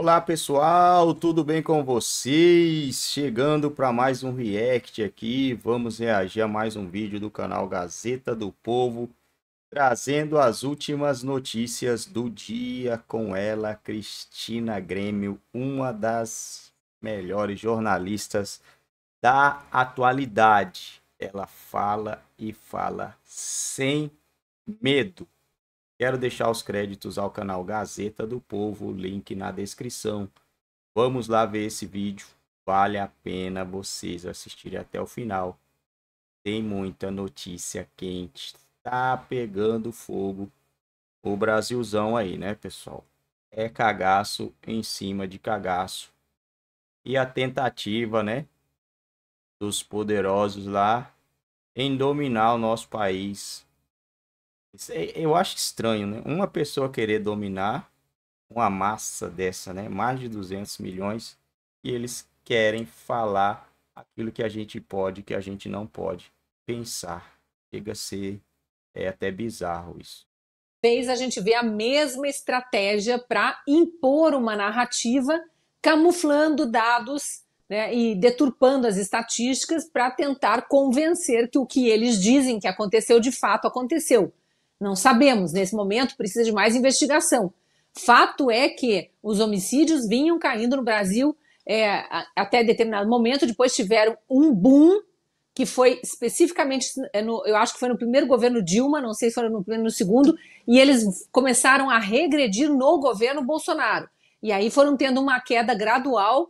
Olá pessoal, tudo bem com vocês? Chegando para mais um react aqui, vamos reagir a mais um vídeo do canal Gazeta do Povo, trazendo as últimas notícias do dia com ela, Cristina Grêmio, uma das melhores jornalistas da atualidade. Ela fala e fala sem medo. Quero deixar os créditos ao canal Gazeta do Povo, link na descrição. Vamos lá ver esse vídeo, vale a pena vocês assistirem até o final. Tem muita notícia quente, tá pegando fogo o Brasilzão aí, né, pessoal? É cagaço em cima de cagaço. E a tentativa, né, dos poderosos lá em dominar o nosso país é, eu acho estranho, né? Uma pessoa querer dominar uma massa dessa, né? Mais de 200 milhões, e eles querem falar aquilo que a gente pode, que a gente não pode pensar. Chega a ser é até bizarro isso. Vez a gente vê a mesma estratégia para impor uma narrativa, camuflando dados né, e deturpando as estatísticas para tentar convencer que o que eles dizem que aconteceu de fato aconteceu. Não sabemos, nesse momento precisa de mais investigação. Fato é que os homicídios vinham caindo no Brasil é, até determinado momento, depois tiveram um boom, que foi especificamente, é, no, eu acho que foi no primeiro governo Dilma, não sei se foi no primeiro no segundo, e eles começaram a regredir no governo Bolsonaro. E aí foram tendo uma queda gradual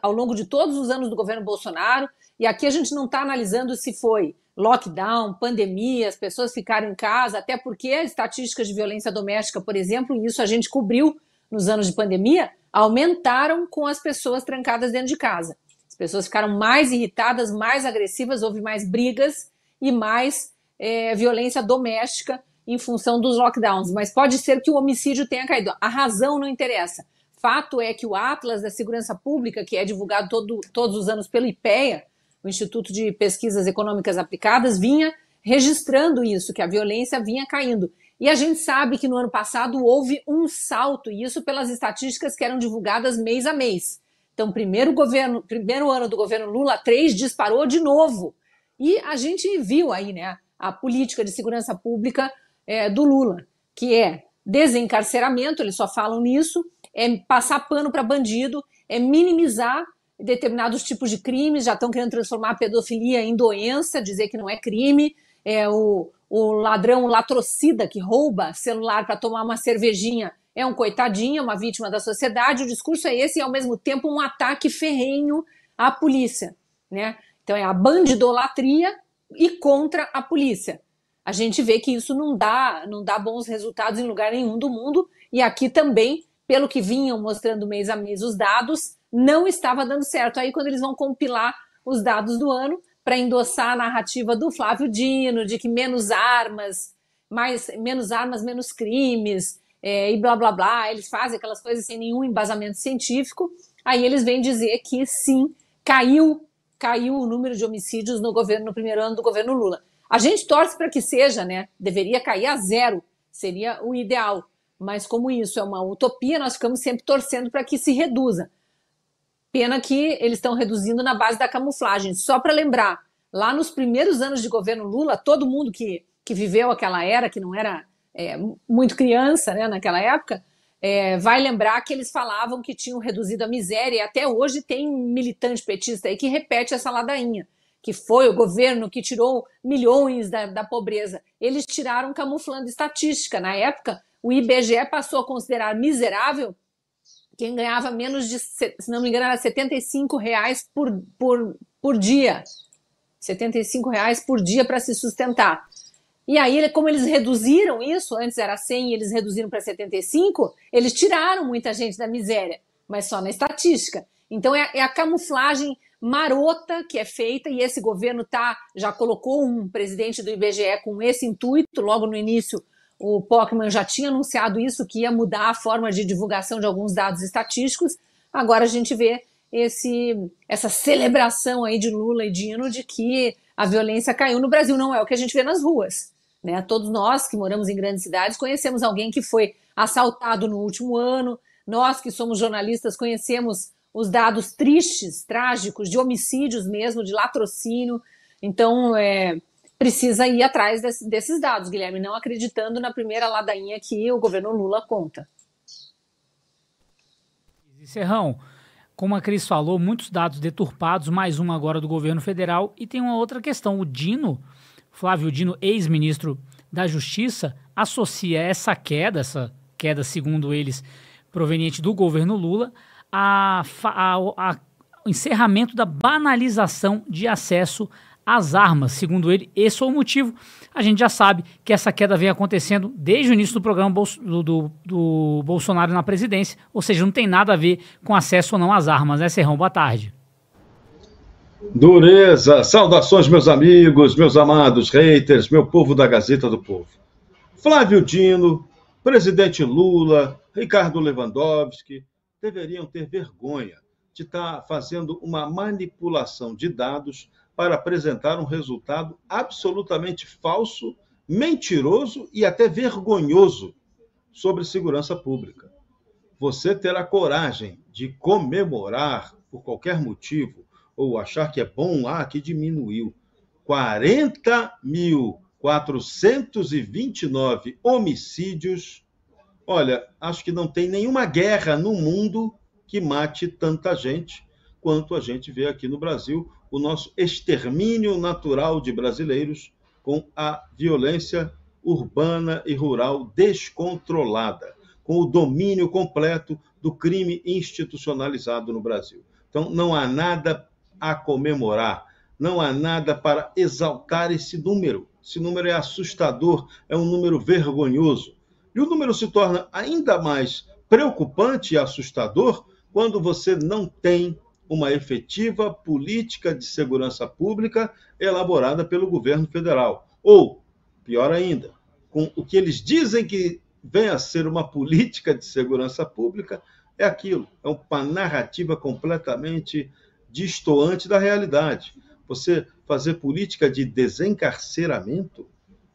ao longo de todos os anos do governo Bolsonaro, e aqui a gente não está analisando se foi lockdown, pandemia, as pessoas ficaram em casa, até porque as estatísticas de violência doméstica, por exemplo, e isso a gente cobriu nos anos de pandemia, aumentaram com as pessoas trancadas dentro de casa. As pessoas ficaram mais irritadas, mais agressivas, houve mais brigas e mais é, violência doméstica em função dos lockdowns. Mas pode ser que o homicídio tenha caído. A razão não interessa. Fato é que o Atlas da Segurança Pública, que é divulgado todo, todos os anos pelo IPEA, o Instituto de Pesquisas Econômicas Aplicadas vinha registrando isso, que a violência vinha caindo. E a gente sabe que no ano passado houve um salto, e isso pelas estatísticas que eram divulgadas mês a mês. Então, primeiro, governo, primeiro ano do governo Lula 3 disparou de novo. E a gente viu aí né, a política de segurança pública é, do Lula, que é desencarceramento, eles só falam nisso, é passar pano para bandido, é minimizar determinados tipos de crimes, já estão querendo transformar a pedofilia em doença, dizer que não é crime. É o, o ladrão, latrocida que rouba celular para tomar uma cervejinha é um coitadinho, é uma vítima da sociedade. O discurso é esse e, ao mesmo tempo, um ataque ferrenho à polícia. Né? Então, é a bandidolatria e contra a polícia. A gente vê que isso não dá, não dá bons resultados em lugar nenhum do mundo. E aqui também, pelo que vinham mostrando mês a mês os dados, não estava dando certo. Aí, quando eles vão compilar os dados do ano para endossar a narrativa do Flávio Dino, de que menos armas, mais, menos armas, menos crimes, é, e blá blá blá, eles fazem aquelas coisas sem nenhum embasamento científico. Aí eles vêm dizer que sim, caiu, caiu o número de homicídios no governo no primeiro ano do governo Lula. A gente torce para que seja, né? Deveria cair a zero, seria o ideal. Mas como isso é uma utopia, nós ficamos sempre torcendo para que se reduza. Pena que eles estão reduzindo na base da camuflagem. Só para lembrar, lá nos primeiros anos de governo Lula, todo mundo que, que viveu aquela era, que não era é, muito criança né, naquela época, é, vai lembrar que eles falavam que tinham reduzido a miséria, e até hoje tem militante petista aí que repete essa ladainha, que foi o governo que tirou milhões da, da pobreza. Eles tiraram camuflando estatística. Na época, o IBGE passou a considerar miserável quem ganhava menos de, se não me engano, era 75 reais por, por, por dia. 75 reais por dia para se sustentar. E aí, como eles reduziram isso, antes era 100 e eles reduziram para 75, eles tiraram muita gente da miséria, mas só na estatística. Então, é, é a camuflagem marota que é feita e esse governo tá, já colocou um presidente do IBGE com esse intuito logo no início o Pokémon já tinha anunciado isso, que ia mudar a forma de divulgação de alguns dados estatísticos. Agora a gente vê esse, essa celebração aí de Lula e Dino de que a violência caiu no Brasil. Não é o que a gente vê nas ruas. Né? Todos nós que moramos em grandes cidades conhecemos alguém que foi assaltado no último ano. Nós que somos jornalistas conhecemos os dados tristes, trágicos, de homicídios mesmo, de latrocínio. Então, é, precisa ir atrás desse, desses dados, Guilherme, não acreditando na primeira ladainha que o governo Lula conta. Serrão, como a Cris falou, muitos dados deturpados, mais um agora do governo federal, e tem uma outra questão. O Dino, Flávio Dino, ex-ministro da Justiça, associa essa queda, essa queda, segundo eles, proveniente do governo Lula, ao encerramento da banalização de acesso as armas, segundo ele, esse foi o motivo. A gente já sabe que essa queda vem acontecendo desde o início do programa Bolso do, do, do, Bolsonaro na presidência, ou seja, não tem nada a ver com acesso ou não às armas, né, Serrão? Boa tarde. Dureza, saudações, meus amigos, meus amados haters, meu povo da Gazeta do Povo. Flávio Dino, presidente Lula, Ricardo Lewandowski deveriam ter vergonha de estar tá fazendo uma manipulação de dados para apresentar um resultado absolutamente falso, mentiroso e até vergonhoso sobre segurança pública. Você terá coragem de comemorar por qualquer motivo ou achar que é bom lá ah, que diminuiu 40.429 homicídios. Olha, acho que não tem nenhuma guerra no mundo que mate tanta gente quanto a gente vê aqui no Brasil, o nosso extermínio natural de brasileiros com a violência urbana e rural descontrolada, com o domínio completo do crime institucionalizado no Brasil. Então, não há nada a comemorar, não há nada para exaltar esse número. Esse número é assustador, é um número vergonhoso. E o número se torna ainda mais preocupante e assustador quando você não tem uma efetiva política de segurança pública elaborada pelo governo federal. Ou, pior ainda, com o que eles dizem que vem a ser uma política de segurança pública, é aquilo, é uma narrativa completamente distoante da realidade. Você fazer política de desencarceramento,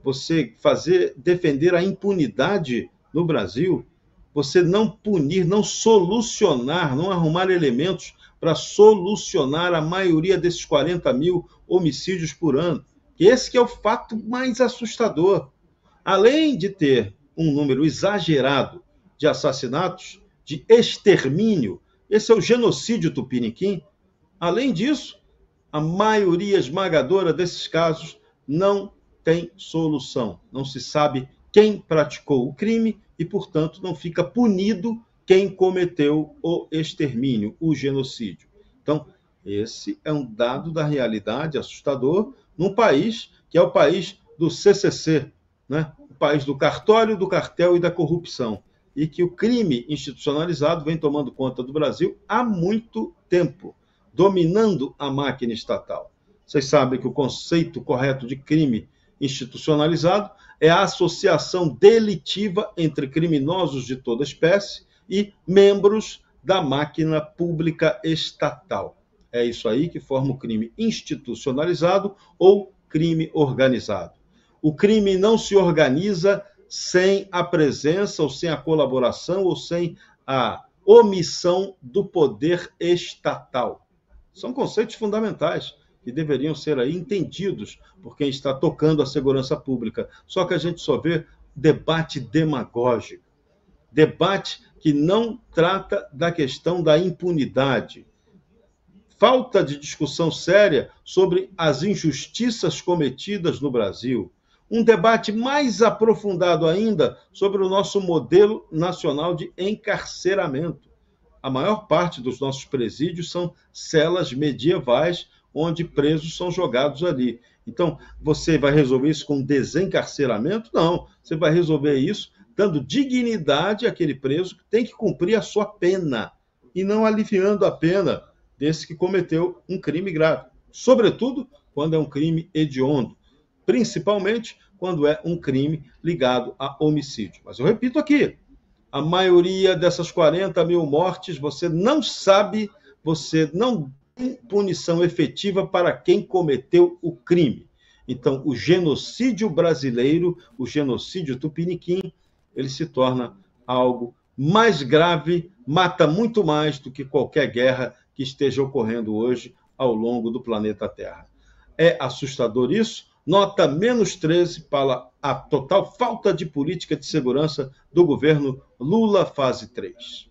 você fazer defender a impunidade no Brasil, você não punir, não solucionar, não arrumar elementos para solucionar a maioria desses 40 mil homicídios por ano. Esse é o fato mais assustador. Além de ter um número exagerado de assassinatos, de extermínio, esse é o genocídio tupiniquim. Além disso, a maioria esmagadora desses casos não tem solução. Não se sabe quem praticou o crime e, portanto, não fica punido quem cometeu o extermínio, o genocídio. Então, esse é um dado da realidade assustador num país que é o país do CCC, né? o país do cartório, do cartel e da corrupção, e que o crime institucionalizado vem tomando conta do Brasil há muito tempo, dominando a máquina estatal. Vocês sabem que o conceito correto de crime institucionalizado é a associação delitiva entre criminosos de toda espécie e membros da máquina pública estatal. É isso aí que forma o crime institucionalizado ou crime organizado. O crime não se organiza sem a presença, ou sem a colaboração, ou sem a omissão do poder estatal. São conceitos fundamentais que deveriam ser aí entendidos por quem está tocando a segurança pública. Só que a gente só vê debate demagógico debate que não trata da questão da impunidade. Falta de discussão séria sobre as injustiças cometidas no Brasil. Um debate mais aprofundado ainda sobre o nosso modelo nacional de encarceramento. A maior parte dos nossos presídios são celas medievais onde presos são jogados ali. Então, você vai resolver isso com desencarceramento? Não. Você vai resolver isso dando dignidade àquele preso que tem que cumprir a sua pena e não aliviando a pena desse que cometeu um crime grave. Sobretudo quando é um crime hediondo, principalmente quando é um crime ligado a homicídio. Mas eu repito aqui: a maioria dessas 40 mil mortes você não sabe, você não punição efetiva para quem cometeu o crime. Então, o genocídio brasileiro, o genocídio tupiniquim, ele se torna algo mais grave, mata muito mais do que qualquer guerra que esteja ocorrendo hoje ao longo do planeta Terra. É assustador isso. Nota menos 13 para a total falta de política de segurança do governo Lula, fase 3.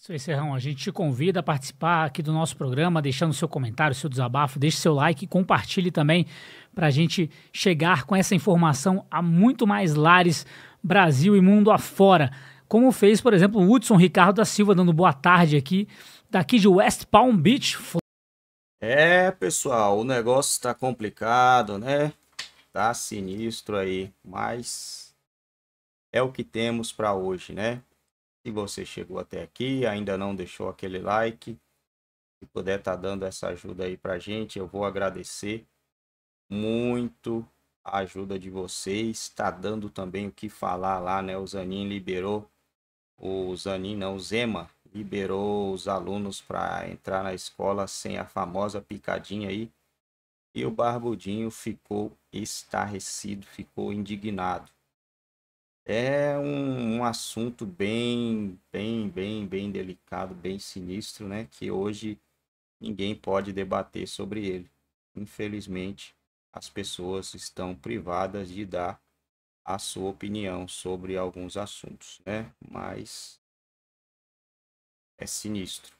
Isso aí, Serrão. A gente te convida a participar aqui do nosso programa, deixando seu comentário, seu desabafo, deixe seu like e compartilhe também para a gente chegar com essa informação a muito mais lares, Brasil e mundo afora. Como fez, por exemplo, o Hudson Ricardo da Silva, dando boa tarde aqui, daqui de West Palm Beach. É, pessoal, o negócio está complicado, né? Tá sinistro aí, mas é o que temos para hoje, né? Se você chegou até aqui, ainda não deixou aquele like, se puder estar tá dando essa ajuda aí para gente, eu vou agradecer muito a ajuda de vocês. Está dando também o que falar lá, né? O Zanin liberou, o Zanin não, o Zema liberou os alunos para entrar na escola sem a famosa picadinha aí. E o Barbudinho ficou estarrecido, ficou indignado. É um, um, assunto bem, bem, bem, bem delicado, bem sinistro, né? Que hoje ninguém pode debater sobre ele. Infelizmente, as pessoas estão privadas de dar a sua opinião sobre alguns assuntos, né? Mas é sinistro.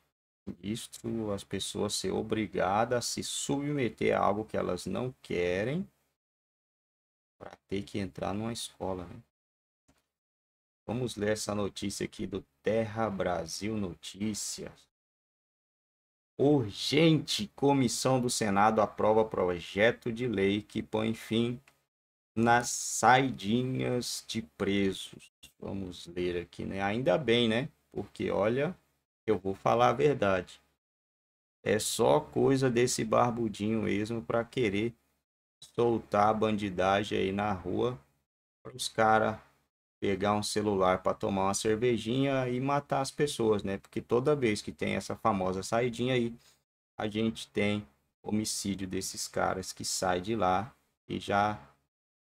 Sinistro as pessoas ser obrigadas a se submeter a algo que elas não querem para ter que entrar numa escola, né? Vamos ler essa notícia aqui do Terra Brasil Notícias. Urgente, comissão do Senado aprova projeto de lei que põe fim nas saidinhas de presos. Vamos ler aqui, né? Ainda bem, né? Porque olha, eu vou falar a verdade. É só coisa desse barbudinho mesmo para querer soltar a bandidagem aí na rua para os caras pegar um celular para tomar uma cervejinha e matar as pessoas, né? Porque toda vez que tem essa famosa saidinha aí, a gente tem homicídio desses caras que sai de lá e já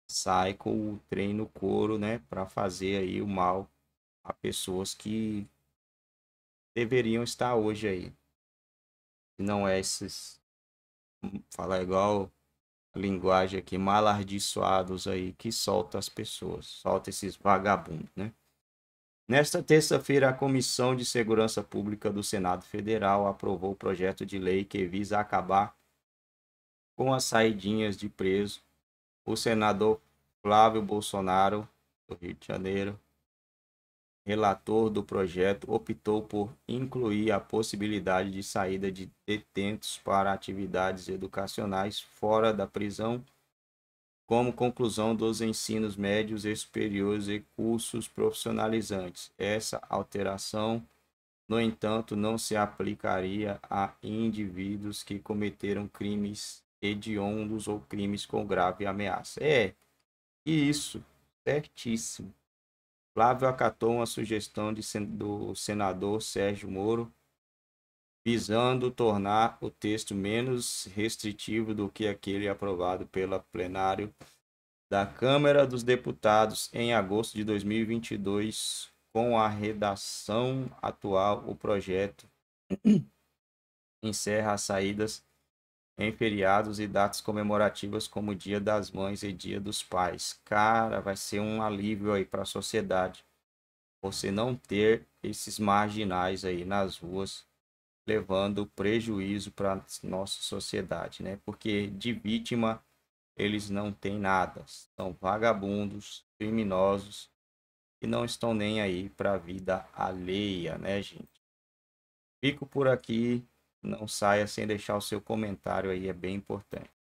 sai com o trem no couro, né, para fazer aí o mal a pessoas que deveriam estar hoje aí. Não é esses falar igual linguagem aqui, malardiçoados aí, que solta as pessoas, solta esses vagabundos, né? Nesta terça-feira, a Comissão de Segurança Pública do Senado Federal aprovou o projeto de lei que visa acabar com as saidinhas de preso. O senador Flávio Bolsonaro, do Rio de Janeiro, relator do projeto optou por incluir a possibilidade de saída de detentos para atividades educacionais fora da prisão, como conclusão dos ensinos médios e superiores e cursos profissionalizantes. Essa alteração, no entanto, não se aplicaria a indivíduos que cometeram crimes hediondos ou crimes com grave ameaça. É, isso, certíssimo. Flávio acatou uma sugestão de, do senador Sérgio Moro, visando tornar o texto menos restritivo do que aquele aprovado pela plenário da Câmara dos Deputados em agosto de 2022. Com a redação atual, o projeto encerra as saídas em feriados e datas comemorativas como Dia das Mães e Dia dos Pais. Cara, vai ser um alívio aí para a sociedade você não ter esses marginais aí nas ruas levando prejuízo para nossa sociedade, né? Porque de vítima eles não têm nada, são vagabundos, criminosos e não estão nem aí para a vida alheia, né, gente? Fico por aqui. Não saia sem deixar o seu comentário aí, é bem importante.